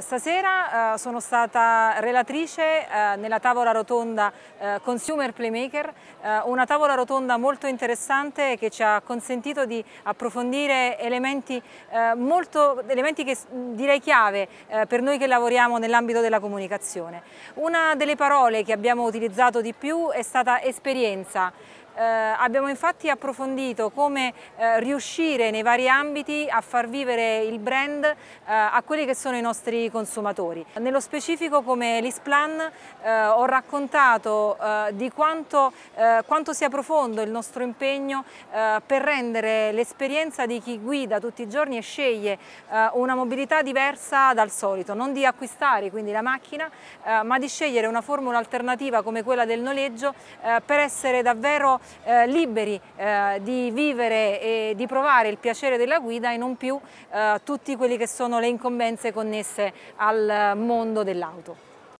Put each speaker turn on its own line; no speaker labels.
Stasera eh, sono stata relatrice eh, nella tavola rotonda eh, Consumer Playmaker, eh, una tavola rotonda molto interessante che ci ha consentito di approfondire elementi, eh, molto, elementi che direi chiave eh, per noi che lavoriamo nell'ambito della comunicazione. Una delle parole che abbiamo utilizzato di più è stata esperienza, eh, abbiamo infatti approfondito come eh, riuscire nei vari ambiti a far vivere il brand eh, a quelli che sono i nostri consumatori. Nello specifico come l'Isplan eh, ho raccontato eh, di quanto, eh, quanto, sia profondo il nostro impegno per rendere l'esperienza di chi guida tutti i giorni e sceglie una mobilità diversa dal solito, non di acquistare quindi la macchina ma di scegliere una formula alternativa come quella del noleggio per essere davvero eh, liberi eh, di vivere e di provare il piacere della guida e non più eh, tutti quelli che sono le incombenze connesse al mondo dell'auto.